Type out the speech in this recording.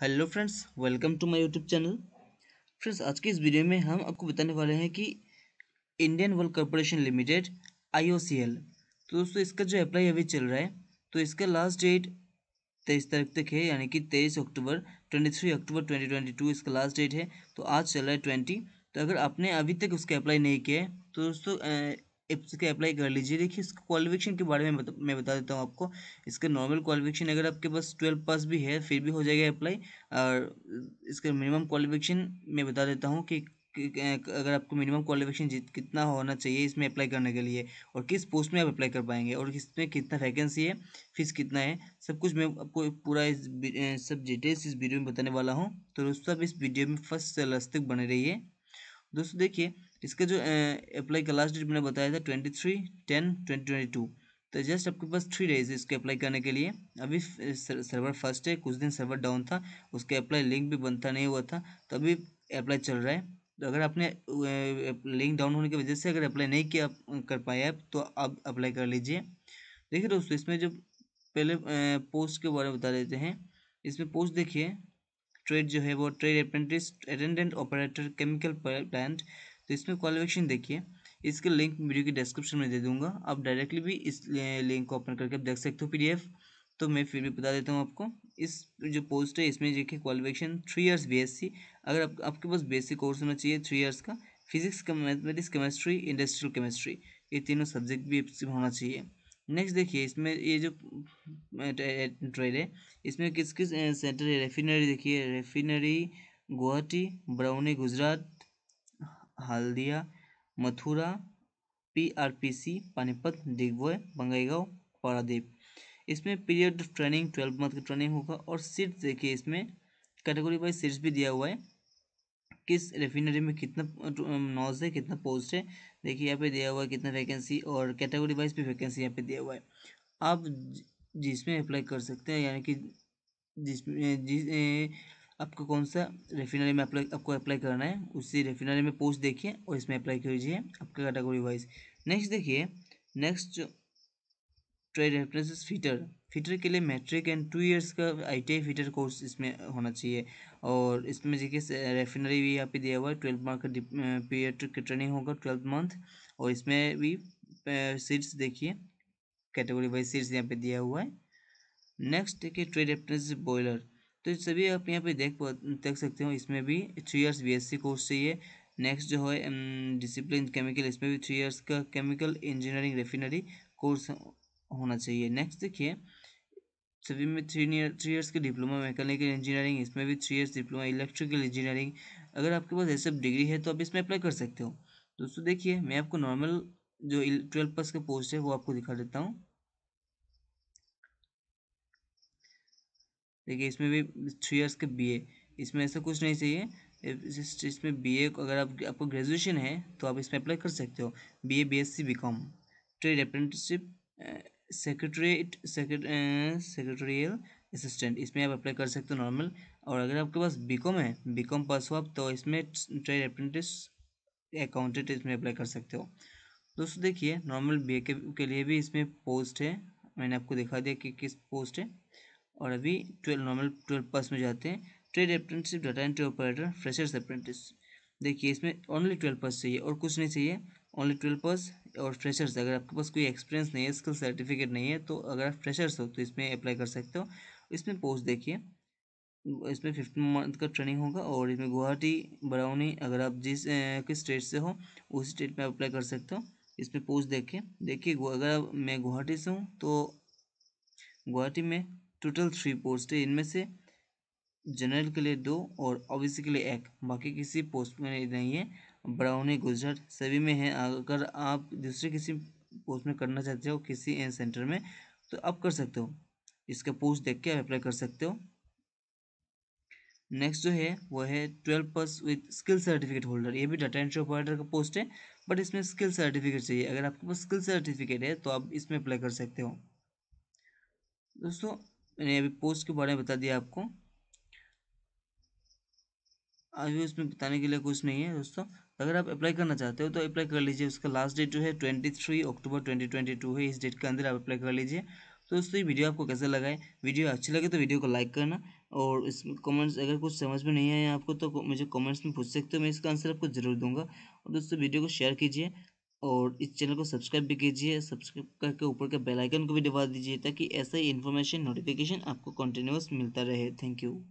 hello friends welcome to my YouTube channel friends आज के इस वीडियो में हम आपको बताने वाले हैं कि Indian world corporation limited IOCL तो दोस्तों इसका जो अप्लाई अभी चल रहा है तो इसका लास्ट डेट तेईस तारीख तक है यानी कि तेईस October twenty three October twenty twenty two इसका लास्ट डेट है तो आज चल रहा है ट्वेंटी तो अगर आपने अभी तक उसका अप्लाई नहीं किया है तो दोस्तों इसके अप्लाई कर लीजिए देखिए इसके क्वालिफिकेशन के बारे में बता, मैं बता देता हूँ आपको इसका नॉर्मल क्वालिफिकेशन अगर आपके पास ट्वेल्व पास भी है फिर भी हो जाएगा अप्लाई और इसका मिनिमम क्वालिफिकेशन मैं बता देता हूँ कि अगर आपको मिनिमम क्वालिफिकेशन कितना होना चाहिए इसमें अप्लाई करने के लिए और किस पोस्ट में आप अप्लाई कर पाएंगे और इसमें कितना वैकेंसी है फीस कितना है सब कुछ मैं आपको पूरा इस सब डिटेल्स इस वीडियो में बताने वाला हूँ तो दोस्तों आप इस वीडियो में फर्स्ट से लस्तक बने रहिए दोस्तों देखिए इसका जो अप्लाई का लास्ट डेट मैंने बताया था twenty three ten twenty twenty two तो जस्ट आपके पास थ्री डेज इसके अप्लाई करने के लिए अभी सर्वर फर्स्ट है कुछ दिन सर्वर डाउन था उसका अप्लाई लिंक भी बनता नहीं हुआ था तो अभी अप्लाई चल रहा है तो अगर आपने लिंक डाउन होने की वजह से अगर अप्लाई नहीं किया कर पाया तो आप अप्लाई कर लीजिए देखिए दोस्तों इसमें जो पहले पोस्ट के बारे में बता देते हैं इसमें पोस्ट देखिए ट्रेड जो है वो trade apprentice attendant operator chemical plant तो इसमें क्वालिफिकेशन देखिए इसके लिंक वीडियो के डिस्क्रिप्शन में दे दूंगा आप डायरेक्टली भी इस लिंक को ओपन करके आप देख सकते हो पी तो मैं फिर भी बता देता हूँ आपको इस जो पोस्ट है इसमें देखिए क्वालिफिकेशन थ्री ईयर्स बी अगर आप, आपके पास बेसिक कोर्स होना चाहिए थ्री ईयर्स का physics mathematics chemistry industrial chemistry ये तीनों सब्जेक्ट भी होना चाहिए नेक्स्ट देखिए इसमें ये जो ट्रेड है इसमें किस किस सेंटर है रेफिनरी देखिए रेफिनरी गुवाहाटी ब्राउनी गुजरात हल्दिया मथुरा पीआरपीसी पानीपत दिग्बोय बंगाईगांव पारादीप इसमें period of training twelve month का ट्रेनिंग होगा और सीट्स देखिए इसमें कैटेगरी वाइज सीट्स भी दिया हुआ है किस रेफिनरी में कितना नॉज है कितना पोस्ट है देखिए यहाँ पे दिया हुआ है कितना वैकेंसी और कैटेगरी वाइज भी वैकेंसी यहाँ पे दिया हुआ है आप जिसमें अप्लाई कर सकते हैं यानी कि जिसमें जिस आपको कौन सा रेफिनरी में अप्लाई आपको अप्लाई करना है उसी रेफिनरी में पोस्ट देखिए और इसमें अप्लाई कीजिए आपका कैटेगरी वाइज नेक्स्ट देखिए next trade reference fitter fitter के लिए मैट्रिक एंड टू इयर्स का आईटीआई फीटर कोर्स इसमें होना चाहिए और इसमें देखिए रेफिनरी भी यहाँ पे दिया हुआ है ट्वेल्थ मार्क का पीरियड का ट्रेनिंग होगा ट्वेल्थ मंथ और इसमें भी सीट्स देखिए कैटेगरी वाइज सीट्स यहाँ पे दिया हुआ है नेक्स्ट देखिए ट्रेड रेफरेंस बॉयलर तो सभी आप यहाँ पे देख देख सकते हो इसमें भी थ्री ईयर्स बीएससी कोर्स चाहिए नेक्स्ट जो है डिसिप्लिन केमिकल इसमें भी थ्री ईयर्स का केमिकल इंजीनियरिंग रेफिनरी कोर्स होना चाहिए नेक्स्ट देखिए सभी में थ्री ईयर थ्री ईयर्स के डिप्लोमा मैकेनिकल इंजीनियरिंग इसमें भी three years diploma electrical engineering अगर आपके पास ऐसे सब डिग्री है तो आप इसमें अप्लाई कर सकते हो दोस्तों देखिए मैं आपको नॉर्मल जो ट्वेल्व प्लस का पोस्ट है वो आपको दिखा देता हूँ देखिए इसमें भी थ्री ईयर्स के बी इसमें ऐसा कुछ नहीं चाहिए इसमें बी ए अगर आप आपको ग्रेजुएशन है तो आप इसमें अप्लाई कर सकते हो B A B S C B com trade apprenticeship secretariat secretarial assistant इसमें आप अप्लाई कर सकते हो नॉर्मल और अगर आपके पास बी कॉम है बी कॉम पास हो आप तो इसमें ट्रेड अप्रेंटिस अकाउंटेंट इसमें अप्लाई कर सकते हो दोस्तों देखिए नॉर्मल बी के, के लिए भी इसमें पोस्ट है मैंने आपको दिखा दिया कि किस पोस्ट है और अभी ट्वेल्व नॉर्मल ट्वेल्व पास में जाते हैं trade apprenticeship data entry operator freshers apprentice देखिए इसमें ओनली ट्वेल्व पास चाहिए और कुछ नहीं चाहिए ओनली ट्वेल्व पास और फ्रेशर्स अगर आपके पास कोई एक्सपीरियंस नहीं है स्किल सर्टिफिकेट नहीं है तो अगर आप फ्रेशर्स हो तो इसमें अप्लाई कर सकते हो इसमें पोस्ट देखिए इसमें फिफ्टीन मंथ का ट्रेनिंग होगा और इसमें गुवाहाटी बरौनी अगर आप जिस किस स्टेट से हो उस स्टेट में अप्लाई कर सकते हो इसमें पोस्ट देखिए देखिए अगर मैं गुवाहाटी से हूँ तो गुवाहाटी में टोटल थ्री पोस्ट है इनमें से जनरल के लिए दो और ओबीसी के लिए एक बाकी किसी पोस्ट में नहीं है है गुजरात सभी में है अगर आप दूसरे किसी पोस्ट में करना चाहते हो किसी एन सेंटर में तो आप कर सकते हो इसका पोस्ट देख के आप अप्लाई कर सकते हो नेक्स्ट जो है वो है twelve plus with skill certificate holder ये भी डाटा एंट्री ऑपरेटर का पोस्ट है बट इसमें स्किल सर्टिफिकेट चाहिए अगर आपके पास स्किल सर्टिफिकेट है तो आप इसमें अप्लाई कर सकते हो दोस्तों मैंने अभी पोस्ट के बारे में बता दिया आपको अभी उसमें बताने के लिए कुछ नहीं है दोस्तों अगर आप अप्लाई करना चाहते हो तो अप्लाई कर लीजिए उसका लास्ट डेट जो है twenty three October twenty twenty two है इस डेट के अंदर आप अप्लाई कर लीजिए तो दोस्तों ये वीडियो आपको कैसा लगा है वीडियो अच्छी लगे तो वीडियो को लाइक करना और इस कमेंट्स अगर कुछ समझ में नहीं आया आपको तो मुझे कमेंट्स में पूछ सकते हो मैं इसका आंसर आपको जरूर दूंगा और दोस्तों वीडियो को शेयर कीजिए और इस चैनल को सब्सक्राइब भी कीजिए सब्सक्राइब करके ऊपर के बेल आइकन को भी दबा दीजिए ताकि ऐसा ही इन्फॉर्मेशन नोटिफिकेशन आपको कंटिन्यूस मिलता रहे थैंक यू